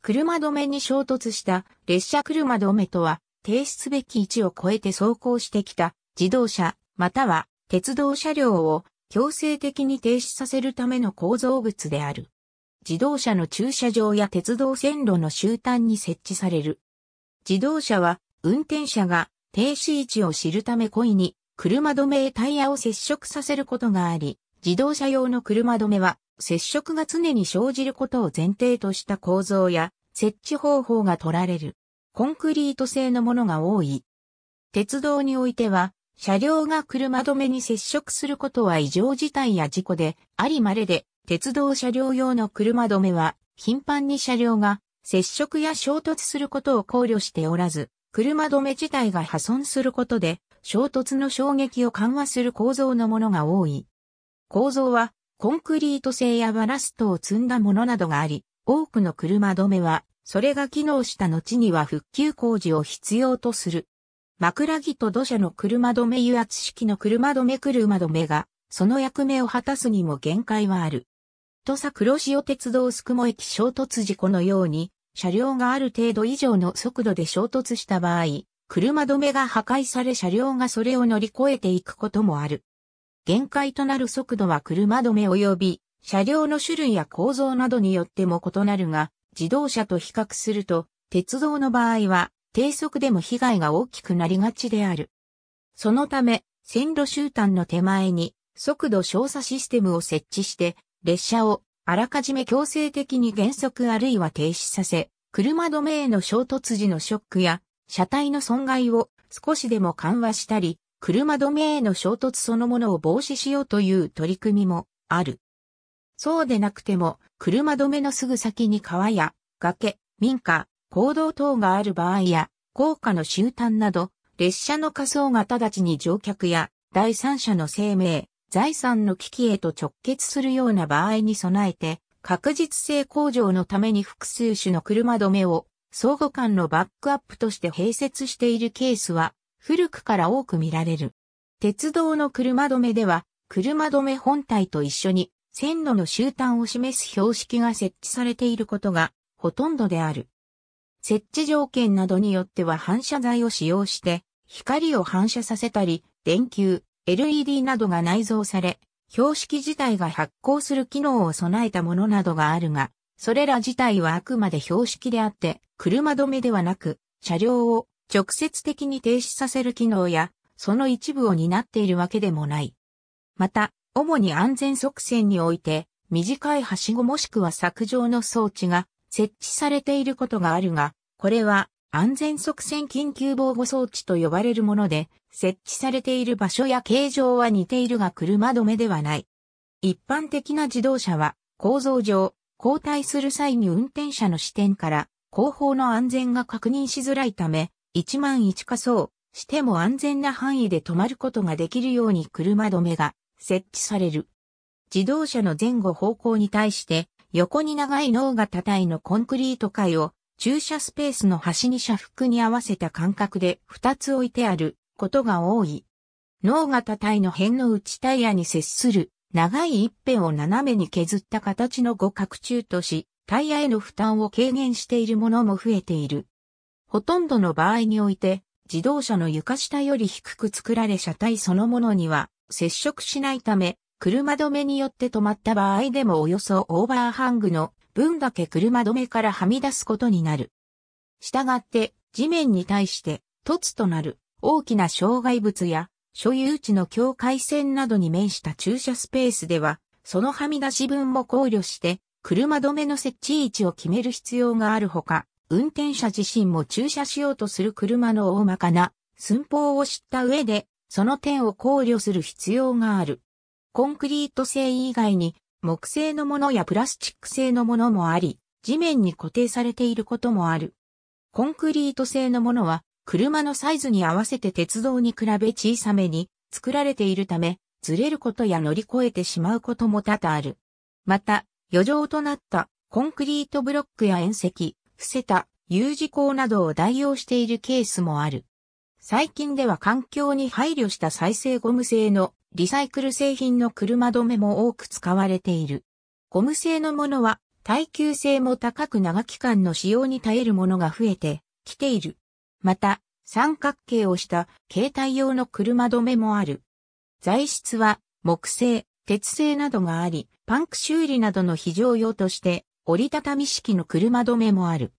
車止めに衝突した列車車止めとは、停止すべき位置を超えて走行してきた自動車、または鉄道車両を強制的に停止させるための構造物である。自動車の駐車場や鉄道線路の終端に設置される。自動車は運転者が停止位置を知るため故意に車止めへタイヤを接触させることがあり、自動車用の車止めは接触が常に生じることを前提とした構造や設置方法が取られる。コンクリート製のものが多い。鉄道においては、車両が車止めに接触することは異常事態や事故でありまれで、鉄道車両用の車止めは、頻繁に車両が接触や衝突することを考慮しておらず、車止め自体が破損することで、衝突の衝撃を緩和する構造のものが多い。構造は、コンクリート製やバラストを積んだものなどがあり、多くの車止めは、それが機能した後には復旧工事を必要とする。枕木と土砂の車止め油圧式の車止め車止めが、その役目を果たすにも限界はある。土佐黒潮鉄道宿も駅衝突事故のように、車両がある程度以上の速度で衝突した場合、車止めが破壊され車両がそれを乗り越えていくこともある。限界となる速度は車止め及び車両の種類や構造などによっても異なるが、自動車と比較すると、鉄道の場合は低速でも被害が大きくなりがちである。そのため、線路終端の手前に速度照射システムを設置して、列車をあらかじめ強制的に減速あるいは停止させ、車止めへの衝突時のショックや車体の損害を少しでも緩和したり、車止めへの衝突そのものを防止しようという取り組みもある。そうでなくても、車止めのすぐ先に川や崖、民家、公道等がある場合や、高架の終端など、列車の仮想が直ちに乗客や第三者の生命、財産の危機へと直結するような場合に備えて、確実性向上のために複数種の車止めを相互間のバックアップとして併設しているケースは古くから多く見られる。鉄道の車止めでは、車止め本体と一緒に線路の終端を示す標識が設置されていることがほとんどである。設置条件などによっては反射材を使用して光を反射させたり、電球、LED などが内蔵され、標識自体が発光する機能を備えたものなどがあるが、それら自体はあくまで標識であって、車止めではなく、車両を直接的に停止させる機能や、その一部を担っているわけでもない。また、主に安全側線において、短いはしごもしくは削除の装置が設置されていることがあるが、これは安全側線緊急防護装置と呼ばれるもので、設置されている場所や形状は似ているが車止めではない。一般的な自動車は構造上、交代する際に運転者の視点から後方の安全が確認しづらいため、1万1仮想しても安全な範囲で止まることができるように車止めが設置される。自動車の前後方向に対して横に長い脳型体のコンクリート階を駐車スペースの端に車服に合わせた間隔で2つ置いてあることが多い。脳型体の辺の内タイヤに接する長い一辺を斜めに削った形の五角柱とし、タイヤへの負担を軽減しているものも増えている。ほとんどの場合において、自動車の床下より低く作られ車体そのものには接触しないため、車止めによって止まった場合でもおよそオーバーハングの分だけ車止めからはみ出すことになる。したがって地面に対して凸となる大きな障害物や所有地の境界線などに面した駐車スペースでは、そのはみ出し分も考慮して車止めの設置位置を決める必要があるほか、運転者自身も駐車しようとする車の大まかな寸法を知った上で、その点を考慮する必要がある。コンクリート製以外に木製のものやプラスチック製のものもあり、地面に固定されていることもある。コンクリート製のものは車のサイズに合わせて鉄道に比べ小さめに作られているため、ずれることや乗り越えてしまうことも多々ある。また、余剰となったコンクリートブロックや縁石、伏せた U 字工などを代用しているケースもある。最近では環境に配慮した再生ゴム製のリサイクル製品の車止めも多く使われている。ゴム製のものは耐久性も高く長期間の使用に耐えるものが増えてきている。また、三角形をした携帯用の車止めもある。材質は木製、鉄製などがあり、パンク修理などの非常用として折りたたみ式の車止めもある。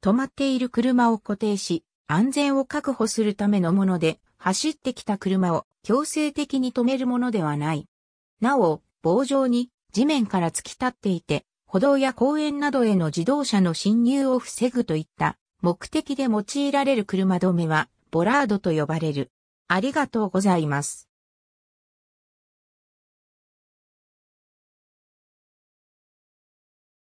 止まっている車を固定し、安全を確保するためのもので、走ってきた車を強制的に止めるものではない。なお、棒状に地面から突き立っていて、歩道や公園などへの自動車の侵入を防ぐといった目的で用いられる車止めはボラードと呼ばれる。ありがとうございます。